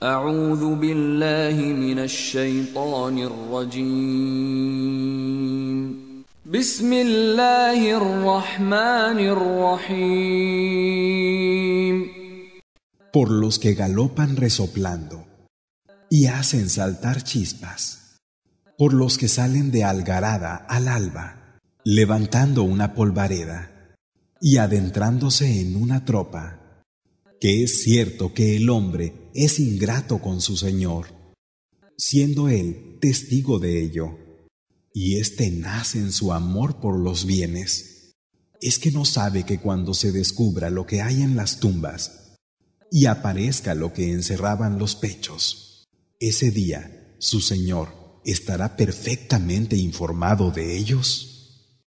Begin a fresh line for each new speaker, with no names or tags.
Por los
que galopan resoplando y hacen saltar chispas, por los que salen de algarada al alba, levantando una polvareda y adentrándose en una tropa que es cierto que el hombre es ingrato con su Señor, siendo Él testigo de ello. Y éste nace en su amor por los bienes. Es que no sabe que cuando se descubra lo que hay en las tumbas y aparezca lo que encerraban los pechos, ese día su Señor estará perfectamente informado de ellos.